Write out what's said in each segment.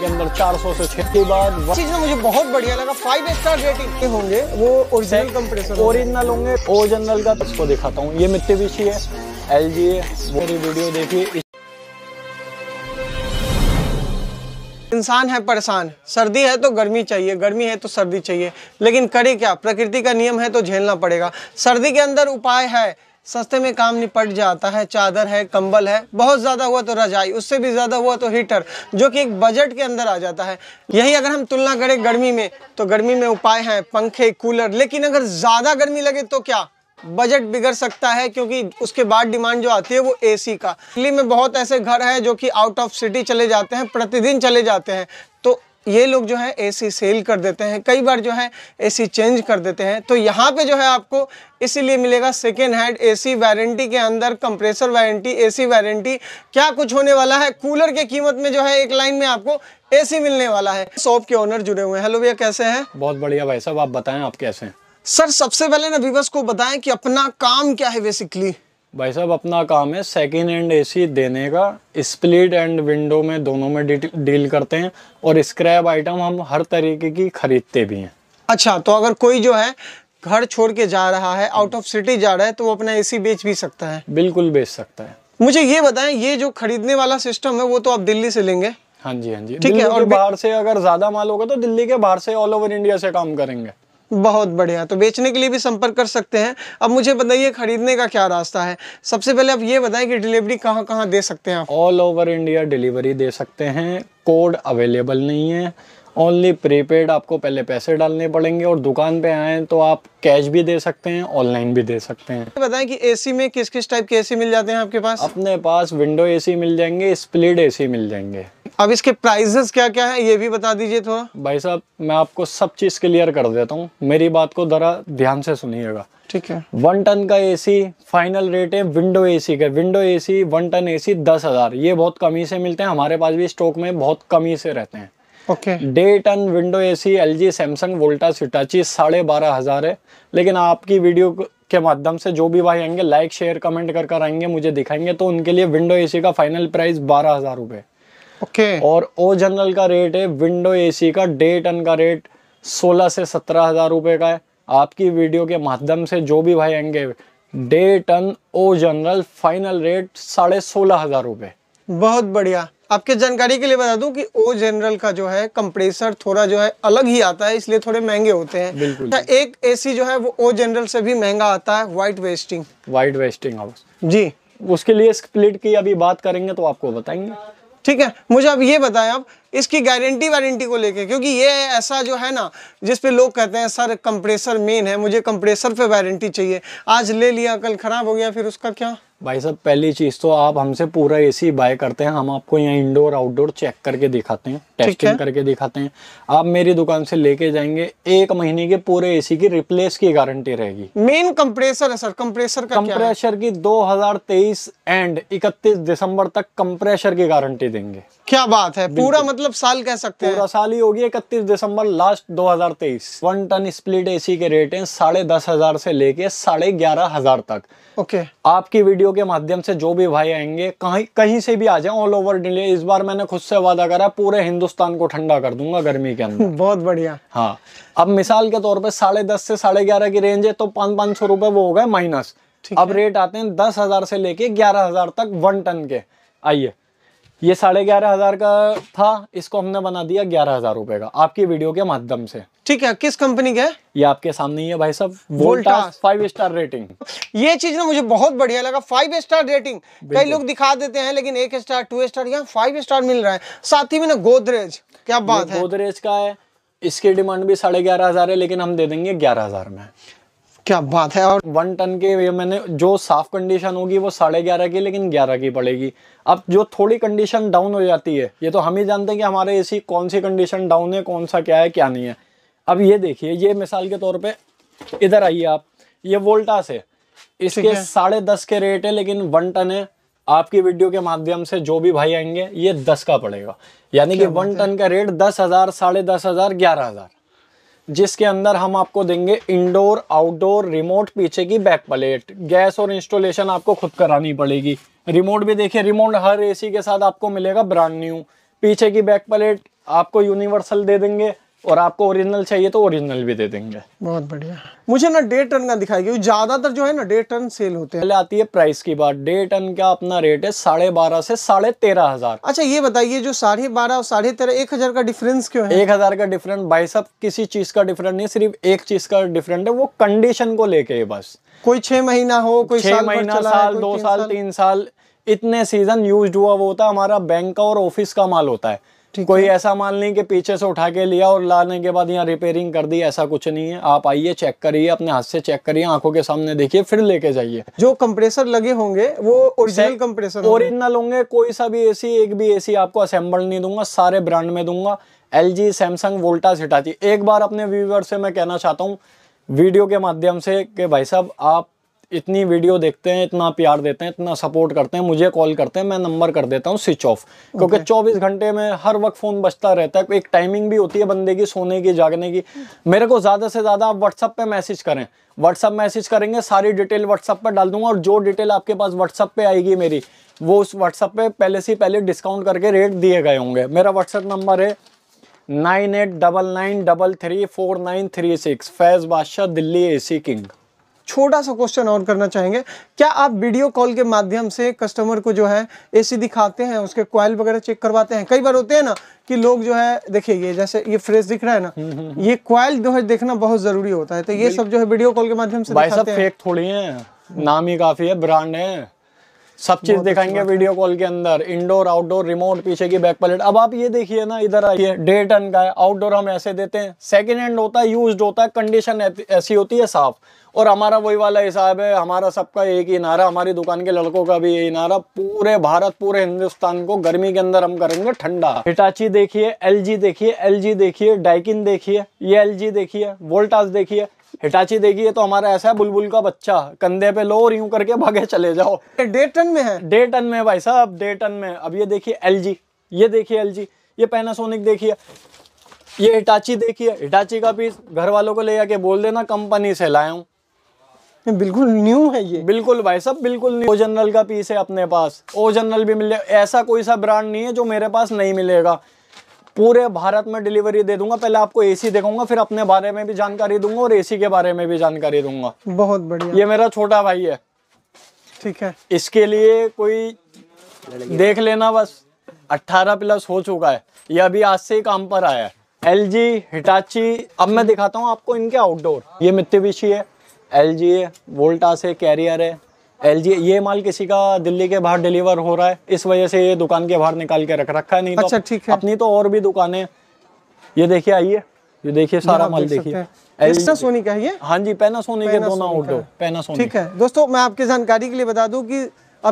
के अंदर 400 से छह के बाद मुझे बहुत बढ़िया लगा फाइव स्टार रेटिंग के होंगे वो ओरिजिनल कंप्रेसर ओरिजिनल होंगे का दिखाता हूँ ये मिट्टी है एल जी है मेरी वीडियो देखी इंसान है परेशान सर्दी है तो गर्मी चाहिए गर्मी है तो सर्दी चाहिए लेकिन करे क्या प्रकृति का नियम है तो झेलना पड़ेगा सर्दी के अंदर उपाय है सस्ते में काम निपट जाता है चादर है कंबल है बहुत ज़्यादा हुआ तो रजाई उससे भी ज़्यादा हुआ तो हीटर जो कि एक बजट के अंदर आ जाता है यही अगर हम तुलना करें गर्मी में तो गर्मी में उपाय हैं पंखे कूलर लेकिन अगर ज़्यादा गर्मी लगे तो क्या बजट बिगड़ सकता है क्योंकि उसके बाद डिमांड जो आती है वो एसी का दिल्ली में बहुत ऐसे घर हैं जो कि आउट ऑफ सिटी चले जाते हैं प्रतिदिन चले जाते हैं तो ये लोग जो है एसी सेल कर देते हैं कई बार जो है एसी चेंज कर देते हैं तो यहाँ पे जो है आपको इसीलिए मिलेगा सेकेंड हैंड एसी वारंटी के अंदर कंप्रेसर वारंटी एसी वारंटी क्या कुछ होने वाला है कूलर के कीमत में जो है एक लाइन में आपको एसी मिलने वाला है शॉप के ओनर जुड़े हुए हैं हेलो भैया कैसे हैं बहुत बढ़िया भाई साहब आप बताएं आप कैसे हैं सर सबसे पहले ना व्यूवर्स को बताएं कि अपना काम क्या है बेसिकली भाई साहब अपना काम है सेकेंड हैंड एसी देने का स्प्लिट एंड विंडो में दोनों में डील करते हैं और स्क्रैप आइटम हम हर तरीके की खरीदते भी हैं अच्छा तो अगर कोई जो है घर छोड़ के जा रहा है आउट ऑफ सिटी जा रहा है तो वो अपना एसी बेच भी सकता है बिल्कुल बेच सकता है मुझे ये बताएं ये जो खरीदने वाला सिस्टम है वो तो आप दिल्ली से लेंगे हाँ जी हाँ जी ठीक है और बाहर से अगर ज्यादा माल होगा तो दिल्ली के बाहर से ऑल ओवर इंडिया से काम करेंगे बहुत बढ़िया तो बेचने के लिए भी संपर्क कर सकते हैं अब मुझे बताइए खरीदने का क्या रास्ता है सबसे पहले आप ये बताएं कि डिलीवरी कहाँ कहाँ दे सकते हैं ऑल ओवर इंडिया डिलीवरी दे सकते हैं कोड अवेलेबल नहीं है ओनली प्रीपेड आपको पहले पैसे डालने पड़ेंगे और दुकान पे आए तो आप कैश भी दे सकते हैं ऑनलाइन भी दे सकते हैं बताएं कि एसी में किस किस टाइप के एसी मिल जाते हैं आपके पास अपने पास विंडो एसी मिल जाएंगे स्प्लिट एसी मिल जाएंगे अब इसके प्राइजेस क्या क्या है ये भी बता दीजिए थोड़ा भाई साहब मैं आपको सब चीज़ क्लियर कर देता हूँ मेरी बात को ज़रा ध्यान से सुनिएगा ठीक है वन टन का एसी फाइनल रेट है विंडो एसी का window AC one ton AC दस हज़ार ये बहुत कमी से मिलते हैं हमारे पास भी स्टॉक में बहुत कमी से रहते हैं ओके डे ton window AC LG Samsung Voltas Hitachi साढ़े बारह हजार है लेकिन आपकी वीडियो के माध्यम से जो भी भाई आएंगे लाइक शेयर कमेंट कर कर आएंगे मुझे दिखाएंगे तो उनके लिए विंडो एसी का फाइनल प्राइस बारह हजार रुपए ओके और ओ जनरल का रेट है विंडो एसी का डे टन का रेट सोलह से सत्रह हजार रुपए का है आपकी वीडियो के माध्यम से जो भी भाई आएंगे डे ton O General final rate साढ़े सोलह हजार रुपए बहुत बढ़िया आपके जानकारी के लिए बता दूं कि ओ जनरल का जो है कंप्रेसर थोड़ा जो है अलग ही आता है इसलिए थोड़े महंगे होते हैं बिल्कुल अच्छा, एक एसी जो है वो ओ जनरल से भी महंगा आता है White Westinghouse White Westinghouse जी उसके लिए स्प्लिट की अभी बात करेंगे तो आपको बताएंगे ठीक है मुझे अब ये बताएं आप इसकी गारंटी वारंटी को लेके क्योंकि ये ऐसा जो है ना जिस पे लोग कहते हैं सर कंप्रेसर मेन है मुझे कंप्रेसर पे वारंटी चाहिए आज ले लिया कल खराब हो गया फिर उसका क्या भाई साहब पहली चीज़ तो आप हमसे पूरा एसी बाय करते हैं हम आपको यहाँ इंडोर आउटडोर चेक करके दिखाते हैं टेस्टिंग है? करके दिखाते हैं आप मेरी दुकान से लेके जाएंगे एक महीने के पूरे एसी की रिप्लेस की गारंटी रहेगी मेन कंप्रेसर है सर कंप्रेसर का कंप्रेसर की 2023 एंड 31 दिसंबर तक कंप्रेसर की गारंटी देंगे क्या बात है पूरा मतलब साल कह सकते हैं पूरा साल ही होगी इकतीस दिसंबर last 2023 one ton split AC के रेट हैं साढ़े दस हजार से लेके साढ़े ग्यारह हजार तक ओके okay. आपकी वीडियो के माध्यम से जो भी भाई आएंगे कहीं कहीं से भी आ जाए ऑल ओवर इंडिया इस बार मैंने खुद से वादा करा पूरे हिंदुस्तान को ठंडा कर दूंगा गर्मी के अंदर बहुत बढ़िया हाँ अब मिसाल के तौर पर साढ़े दस से साढ़े ग्यारह की रेंज है तो पाँच पाँच सौ रुपए वो हो गए माइनस अब रेट आते हैं दस हजार से लेके ग्यारह हजार तक वन टन के आइए ये साढ़े ग्यारह हजार का था इसको हमने बना दिया ग्यारह हजार रुपए का आपकी वीडियो के माध्यम से ठीक है किस कंपनी का ये आपके सामने ही है भाई साहब वोल्टा फाइव स्टार रेटिंग ये चीज ना मुझे बहुत बढ़िया लगा फाइव स्टार रेटिंग कई लोग दिखा देते हैं लेकिन एक स्टार टू स्टार यहाँ फाइव स्टार मिल रहा है साथ ही में ना गोदरेज क्या बात है गोदरेज का है इसकी डिमांड भी साढ़े ग्यारह हजार है लेकिन हम दे देंगे ग्यारह हजार में क्या बात है और वन टन के ये मैंने जो साफ कंडीशन होगी वो साढ़े ग्यारह की लेकिन ग्यारह की पड़ेगी अब जो थोड़ी कंडीशन डाउन हो जाती है ये तो हम ही जानते हैं कि हमारे एसी कौन सी कंडीशन डाउन है कौन सा क्या है क्या नहीं है अब ये देखिए ये मिसाल के तौर पे इधर आइए आप ये वोल्टास है इसके साढ़े दस के रेट है लेकिन वन टन है आपकी वीडियो के माध्यम से जो भी भाई आएंगे ये दस का पड़ेगा यानी कि वन टन का रेट दस हजार साढ़े दस हजार ग्यारह हजार जिसके अंदर हम आपको देंगे इंडोर आउटडोर रिमोट पीछे की बैक प्लेट गैस और इंस्टॉलेशन आपको खुद करानी पड़ेगी रिमोट भी देखिए रिमोट हर एसी के साथ आपको मिलेगा ब्रांड न्यू पीछे की बैक प्लेट आपको यूनिवर्सल दे देंगे और आपको ओरिजिनल चाहिए तो ओरिजिनल भी दे देंगे बहुत बढ़िया मुझे ना डेढ़ टन का दिखाई क्योंकि ज़्यादातर जो है ना डेढ़ टन सेल होते हैं पहले आती है प्राइस की बात डेढ़ टन का अपना रेट है साढ़े बारह से साढ़े तेरह हजार अच्छा ये बताइए जो साढ़े बारह और साढ़े तेरह एक हजार का डिफरेंस क्यों है एक हजार का डिफरेंट भाई साहब किसी चीज़ का डिफरेंट नहीं सिर्फ एक चीज़ का डिफरेंट है वो कंडीशन को लेके बस कोई छह महीना हो कोई छह महीना साल दो साल तीन साल इतने सीजन यूज हुआ वो होता है हमारा बैंक का और ऑफिस का माल होता है कोई ऐसा मान नहीं कि पीछे से उठा के लिया और लाने के बाद यहाँ रिपेयरिंग कर दी ऐसा कुछ नहीं है आप आइए चेक करिए अपने हाथ से चेक करिए आंखों के सामने देखिए फिर लेके जाइए जो कंप्रेसर लगे होंगे वो ओरिजिनल कंप्रेसर ओरिजिनल होंगे कोई सा भी एसी एक भी एसी आपको असेंबल नहीं दूंगा सारे ब्रांड में दूंगा एल जी सैमसंग वोल्टा सिटाची एक बार अपने व्यूवर से मैं कहना चाहता हूँ वीडियो के माध्यम से कि भाई साहब आप इतनी वीडियो देखते हैं इतना प्यार देते हैं इतना सपोर्ट करते हैं मुझे कॉल करते हैं मैं नंबर कर देता हूँ स्विच ऑफ क्योंकि चौबीस घंटे में हर वक्त फ़ोन बचता रहता है एक टाइमिंग भी होती है बंदे की सोने की जागने की मेरे को ज़्यादा से ज़्यादा आप व्हाट्सअप पर मैसेज करें व्हाट्सअप मैसेज करेंगे सारी डिटेल व्हाट्सअप पर डाल दूंगा और जो डिटेल आपके पास व्हाट्सअप पे आएगी मेरी वो उस व्हाट्सअप पे पहले से पहले डिस्काउंट करके रेट दिए गए होंगे मेरा व्हाट्सअप नंबर है nine eight double nine double three four nine three six Faiz Badshah Delhi AC king छोटा सा क्वेश्चन और करना चाहेंगे क्या आप वीडियो कॉल के माध्यम से कस्टमर को जो है एसी दिखाते हैं उसके क्वाइल वगैरह चेक करवाते हैं कई बार होते हैं ना कि लोग जो है देखिए ये जैसे ये फ्रेश दिख रहा है ना हम्म, हम्म, हम्म। ये क्वाइल जो है देखना बहुत जरूरी होता है तो ये सब जो है वीडियो कॉल के माध्यम से भाई सब फेक थोड़ी है नाम ही काफी है ब्रांड है सब चीज दिखाएंगे वीडियो कॉल के अंदर इंडोर आउटडोर रिमोट पीछे की बैक पलेट अब आप ये देखिए ना इधर आइए डे टन का है आउटडोर हम ऐसे देते हैं सेकेंड हैंड होता है यूज होता है कंडीशन ऐसी होती है साफ और हमारा वही वाला हिसाब है हमारा सबका एक ही इनारा हमारी दुकान के लड़कों का भी यही इनारा पूरे भारत पूरे हिंदुस्तान को गर्मी के अंदर हम करेंगे ठंडा हिटाची देखिए एलजी देखिए एलजी देखिए डाइकिन देखिए ये एलजी देखिए वोल्टास देखिए हिटाची देखिए तो हमारा ऐसा है बुलबुल का बच्चा कंधे पे लो और यूं करके भागे चले जाओ डेढ़ टन में है डेढ़ टन में भाई साहब डेढ़ टन में अब ये देखिए एल ये देखिए एल ये पैनासोनिक देखिए ये हिटाची देखिए हिटाची का पीस घर वालों को ले जाके बोल देना कंपनी से लाया हूँ बिल्कुल न्यू है ये बिल्कुल भाई साहब बिल्कुल न्यू ओ जनरल का पीस है अपने पास ओ जनरल भी मिले ऐसा कोई सा ब्रांड नहीं है जो मेरे पास नहीं मिलेगा पूरे भारत में डिलीवरी दे दूंगा पहले आपको एसी देखूंगा फिर अपने बारे में भी जानकारी दूंगा और एसी के बारे में भी जानकारी दूंगा बहुत बढ़िया ये मेरा छोटा भाई है ठीक है इसके लिए कोई देख लेना बस अट्ठारह प्लस हो चुका है ये अभी आज से ही काम पर आया है एल जी हिटाची अब मैं दिखाता हूँ आपको इनके आउटडोर ये मित्य है एल जी है वोल्टास है कैरियर है एल जी ये माल किसी का दिल्ली के बाहर डिलीवर हो रहा है इस वजह से ये दुकान के बाहर निकाल के रख रखा है नहीं तो अच्छा, तो ठीक है अपनी तो और भी दुकानें ये देखिए आइए ये देखिए सारा माल देखिए सोनी का ये हाँ जी सोनी के दोनों पैना सोनी ठीक है दोस्तों मैं आपकी जानकारी के लिए बता दू की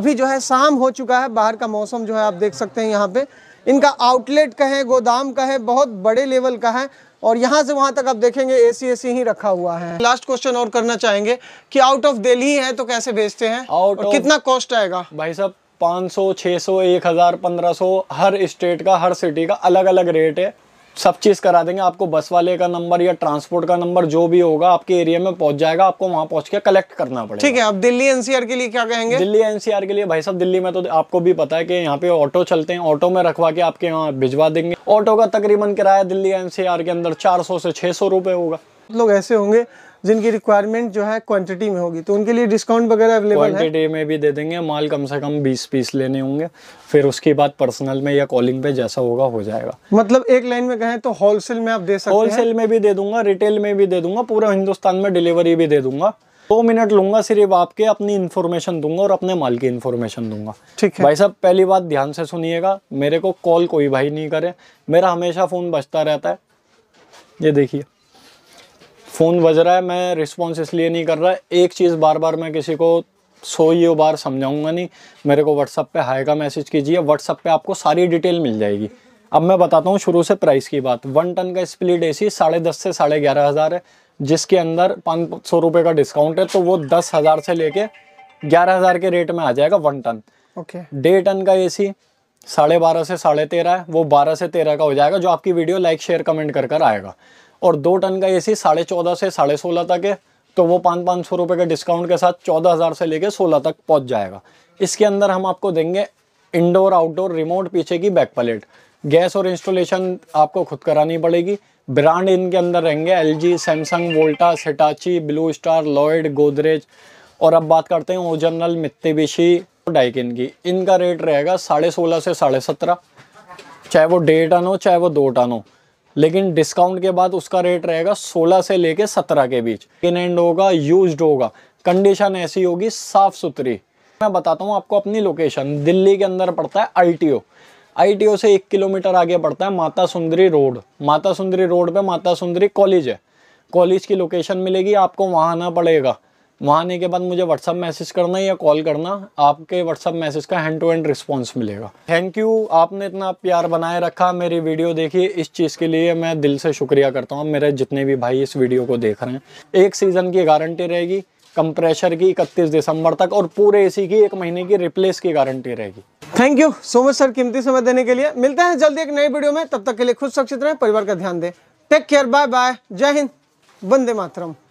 अभी जो है शाम हो चुका है बाहर का मौसम जो है आप देख सकते हैं यहाँ पे इनका आउटलेट का है गोदाम का है बहुत बड़े लेवल का है और यहाँ से वहाँ तक आप देखेंगे ए सी ए सी ही रखा हुआ है लास्ट क्वेश्चन और करना चाहेंगे कि आउट ऑफ दिल्ली है तो कैसे भेजते हैं और of... कितना कॉस्ट आएगा भाई साहब 500, 600, 1000, 1500 हर स्टेट का हर सिटी का अलग अलग रेट है सब चीज़ करा देंगे आपको बस वाले का नंबर या ट्रांसपोर्ट का नंबर जो भी होगा आपके एरिया में पहुंच जाएगा आपको वहां पहुंच के कलेक्ट करना पड़ेगा ठीक है आप दिल्ली एनसीआर के लिए क्या कहेंगे दिल्ली एनसीआर के लिए भाई साहब दिल्ली में तो आपको भी पता है कि यहाँ पे ऑटो चलते हैं ऑटो में रखवा के आपके यहाँ भिजवा देंगे ऑटो का तकरीबन किराया दिल्ली एनसीआर के अंदर चार से छह सौ होगा लोग ऐसे होंगे जिनकी रिक्वायरमेंट जो है क्वांटिटी में होगी तो उनके लिए डिस्काउंट वगैरह अवेलेबल है क्वांटिटी में भी दे देंगे माल कम से कम 20 पीस लेने होंगे फिर उसके बाद पर्सनल में या कॉलिंग पे जैसा होगा हो जाएगा मतलब एक लाइन में कहें तो होलसेल में आप दे सकते होलसेल में भी दे दूंगा रिटेल में भी दे दूंगा पूरा हिंदुस्तान में डिलीवरी भी दे दूंगा दो मिनट लूंगा सिर्फ आपके अपनी इन्फॉर्मेशन दूंगा और अपने माल की इन्फॉर्मेशन दूंगा ठीक है भाई साहब पहली बात ध्यान से सुनिएगा मेरे को कॉल कोई भाई नहीं करे मेरा हमेशा फ़ोन बचता रहता है ये देखिए फ़ोन बज रहा है मैं रिस्पॉन्स इसलिए नहीं कर रहा एक चीज़ बार बार मैं किसी को सो ये बार समझाऊंगा नहीं मेरे को व्हाट्सअप पे हाई का मैसेज कीजिए व्हाट्सअप पे आपको सारी डिटेल मिल जाएगी अब मैं बताता हूँ शुरू से प्राइस की बात वन टन का स्प्लिट ए सी साढ़े दस से साढ़े ग्यारह हज़ार है जिसके अंदर पाँच सौ रुपये का डिस्काउंट है तो वो दस हज़ार से लेके ग्यारह हज़ार के रेट में आ जाएगा वन टन ओके डेढ़ टन का ए सी साढ़े बारह से साढ़े तेरह वो बारह से तेरह का हो जाएगा जो आपकी वीडियो लाइक शेयर कमेंट कर कर आएगा और दो टन का ए सी साढ़े चौदह से साढ़े सोलह तक है तो वो पाँच पाँच सौ रुपये के डिस्काउंट के साथ चौदह हज़ार से लेके सोलह तक पहुंच जाएगा इसके अंदर हम आपको देंगे इंडोर आउटडोर रिमोट पीछे की बैक पलेट गैस और इंस्टॉलेशन आपको खुद करानी पड़ेगी ब्रांड इनके अंदर रहेंगे L G Samsung Voltas Hitachi Blue Star Lloyd Godrej और अब बात करते हैं ओजनल मित्तेबिशी डाइकिन की इनका रेट रहेगा साढ़े सोलह से साढ़े सत्रह चाहे वो डेढ़ टन हो चाहे वो दो टन हो लेकिन डिस्काउंट के बाद उसका रेट रहेगा 16 से लेके 17 के बीच इन एंड होगा यूज होगा कंडीशन ऐसी होगी साफ़ सुथरी मैं बताता हूँ आपको अपनी लोकेशन दिल्ली के अंदर पड़ता है आई आईटीओ से एक किलोमीटर आगे पड़ता है माता सुंदरी रोड माता सुंदरी रोड पे माता सुंदरी कॉलेज है कॉलेज की लोकेशन मिलेगी आपको वहाँ आना पड़ेगा वहाँ आने के बाद मुझे व्हाट्सअप मैसेज करना या कॉल करना आपके व्हाट्सअप मैसेज का हैंड टू हैंड रिस्पॉन्स मिलेगा थैंक यू आपने इतना प्यार बनाए रखा मेरी वीडियो देखी इस चीज़ के लिए मैं दिल से शुक्रिया करता हूँ मेरे जितने भी भाई इस वीडियो को देख रहे हैं एक सीज़न की गारंटी रहेगी कंप्रेशर की इकतीस दिसंबर तक और पूरे एसी की एक महीने की रिप्लेस की गारंटी रहेगी thank you so much sir कीमती समय देने के लिए मिलते हैं जल्दी एक नई वीडियो में तब तक के लिए खुद सुरक्षित रहें परिवार का ध्यान दें टेक केयर बाय बाय जय हिंद वंदे मातरम